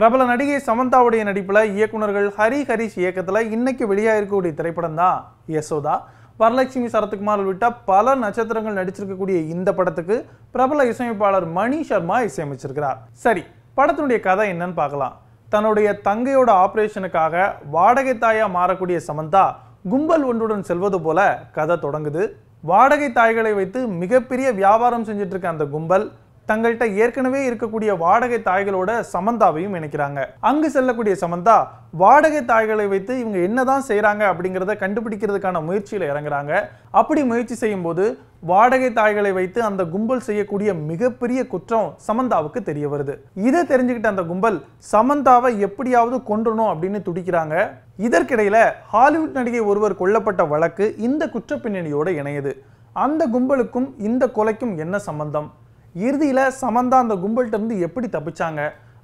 பிரபல நடிகை சமந்தாவுடைய நடிப்பில் இயக்குநர்கள் ஹரி ஹரிஷ் இயக்கத்தில் இன்னைக்கு இருக்கக்கூடிய திரைப்படம் தான் யசோதா வரலட்சுமி சரத்குமார் உள்ளிட்ட பல நட்சத்திரங்கள் நடிச்சிருக்கக்கூடிய இந்த படத்துக்கு பிரபல இசையமைப்பாளர் மணி சர்மா இசையமைச்சிருக்கிறார் சரி படத்தினுடைய கதை என்னன்னு பார்க்கலாம் தன்னுடைய தங்கையோட ஆப்ரேஷனுக்காக வாடகை தாயா மாறக்கூடிய சமந்தா கும்பல் ஒன்றுடன் செல்வது போல கதை தொடங்குது வாடகை தாய்களை வைத்து மிகப்பெரிய வியாபாரம் செஞ்சிட்டு இருக்க அந்த கும்பல் தங்கள்கிட்ட ஏற்கனவே இருக்கக்கூடிய வாடகை தாய்களோட சமந்தாவையும் இணைக்கிறாங்க அங்கு செல்லக்கூடிய சமந்தா வாடகை தாய்களை வைத்து இவங்க என்னதான் செய்கிறாங்க அப்படிங்கிறத கண்டுபிடிக்கிறதுக்கான முயற்சியில இறங்குறாங்க அப்படி முயற்சி செய்யும்போது வாடகை தாய்களை வைத்து அந்த கும்பல் செய்யக்கூடிய மிகப்பெரிய குற்றம் சமந்தாவுக்கு தெரிய வருது இதை தெரிஞ்சுக்கிட்ட அந்த கும்பல் சமந்தாவை எப்படியாவது கொன்றணும் அப்படின்னு துடிக்கிறாங்க இதற்கிடையில ஹாலிவுட் நடிகை ஒருவர் கொல்லப்பட்ட வழக்கு இந்த குற்ற பின்னணியோட இணையுது அந்த கும்பலுக்கும் இந்த கொலைக்கும் என்ன சம்பந்தம் இறுதியில் சமந்தா அந்த கும்பல்கிட்டருந்து எப்படி தப்பிச்சாங்க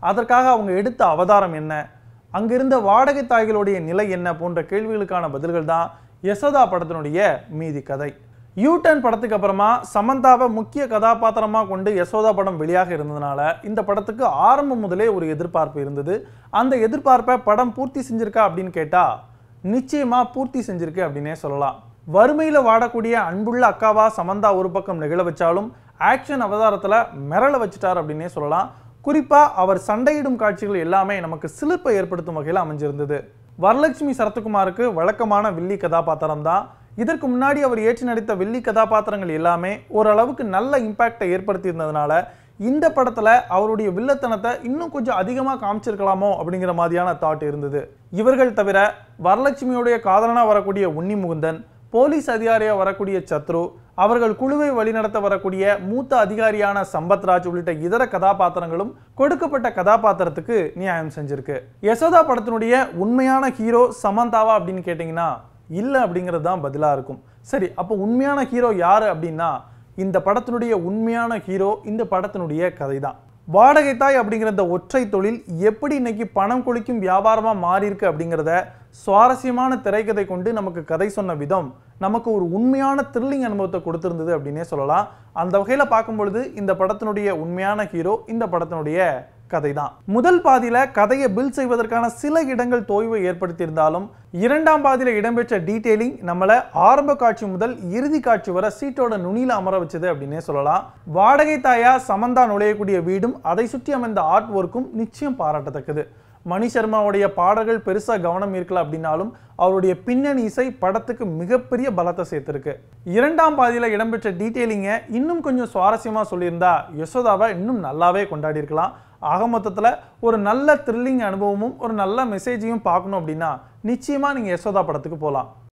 அதற்காக அவங்க எடுத்த அவதாரம் என்ன அங்கிருந்த வாடகை தாய்களுடைய நிலை என்ன போன்ற கேள்விகளுக்கான பதில்கள் தான் யசோதா படத்தினுடைய மீதி கதை யூட்டன் படத்துக்கு அப்புறமா சமந்தாவை முக்கிய கதாபாத்திரமாக கொண்டு யசோதா படம் வெளியாக இருந்ததுனால இந்த படத்துக்கு ஆரம்பம் முதலே ஒரு எதிர்பார்ப்பு இருந்தது அந்த எதிர்பார்ப்பை படம் பூர்த்தி செஞ்சிருக்கா அப்படின்னு கேட்டால் நிச்சயமாக பூர்த்தி செஞ்சிருக்கு அப்படின்னே சொல்லலாம் வறுமையில் வாடக்கூடிய அன்புள்ள அக்காவா சமந்தா ஒரு பக்கம் நிகழ வச்சாலும் ஆக்ஷன் அவதாரத்தில் மிரளை வச்சுட்டார் அப்படின்னே சொல்லலாம் குறிப்பாக அவர் சண்டையிடும் காட்சிகள் எல்லாமே நமக்கு சிலிர்ப்பை ஏற்படுத்தும் வகையில் அமைஞ்சிருந்தது வரலட்சுமி சரத்குமாருக்கு வழக்கமான வில்லி கதாபாத்திரம் தான் இதற்கு முன்னாடி அவர் ஏற்றி நடித்த வெள்ளி கதாபாத்திரங்கள் எல்லாமே ஓரளவுக்கு நல்ல இம்பேக்டை ஏற்படுத்தியிருந்ததுனால இந்த படத்தில் அவருடைய வில்லத்தனத்தை இன்னும் கொஞ்சம் அதிகமாக காமிச்சிருக்கலாமோ அப்படிங்கிற மாதிரியான தாட் இருந்தது இவர்கள் தவிர வரலட்சுமியுடைய காதலனாக வரக்கூடிய உன்னி முகுந்தன் போலீஸ் அதிகாரியாக வரக்கூடிய சத்ரு அவர்கள் குழுவை வழிநடத்த வரக்கூடிய மூத்த அதிகாரியான சம்பத்ராஜ் உள்ளிட்ட இதர கதாபாத்திரங்களும் கொடுக்கப்பட்ட கதாபாத்திரத்துக்கு நியாயம் செஞ்சிருக்கு யசோதா படத்தினுடைய உண்மையான ஹீரோ சமந்தாவா அப்படின்னு கேட்டிங்கன்னா இல்லை அப்படிங்கிறது தான் பதிலாக இருக்கும் சரி அப்போ உண்மையான ஹீரோ யார் அப்படின்னா இந்த படத்தினுடைய உண்மையான ஹீரோ இந்த படத்தினுடைய கதை தான் வாடகைத்தாய் அப்படிங்கிற இந்த ஒற்றை தொழில் எப்படி இன்னைக்கு பணம் கொளிக்கும் வியாபாரமாக மாறியிருக்கு அப்படிங்கிறத சுவாரஸ்யமான திரைக்கதை கொண்டு நமக்கு கதை சொன்ன விதம் நமக்கு ஒரு உண்மையான த்ரில்லிங் அனுபவத்தை கொடுத்துருந்தது அப்படின்னே சொல்லலாம் அந்த வகையில் பார்க்கும் பொழுது இந்த படத்தினுடைய உண்மையான ஹீரோ இந்த படத்தினுடைய கதை தான் முதல் பாதியில கதையை பில் செய்வதற்கான சில இடங்கள் தோய்வை ஏற்படுத்தியிருந்தாலும் இரண்டாம் பாதியில் இடம்பெற்ற டீட்டெயிலிங் நம்மளை ஆரம்ப காட்சி முதல் இறுதி காட்சி வர சீட்டோட நுனியில் அமர வச்சது அப்படின்னே சொல்லலாம் வாடகை தாயா சமந்தா நுழையக்கூடிய வீடும் அதை சுற்றி அமைந்த ஆர்ட் ஒர்க்கும் நிச்சயம் பாராட்டத்தக்கது மணி சர்மாவுடைய பாடல்கள் பெருசாக கவனம் இருக்கலாம் அப்படின்னாலும் அவருடைய பின்னணி இசை படத்துக்கு மிகப்பெரிய பலத்தை சேர்த்துருக்கு இரண்டாம் பாதியில் இடம்பெற்ற டீட்டெயிலிங்கை இன்னும் கொஞ்சம் சுவாரஸ்யமாக சொல்லியிருந்தா யசோதாவை இன்னும் நல்லாவே கொண்டாடி இருக்கலாம் ஆக மொத்தத்தில் ஒரு நல்ல த்ரில்லிங் அனுபவமும் ஒரு நல்ல மெசேஜையும் பார்க்கணும் அப்படின்னா நிச்சயமாக நீங்கள் யசோதா படத்துக்கு போகலாம்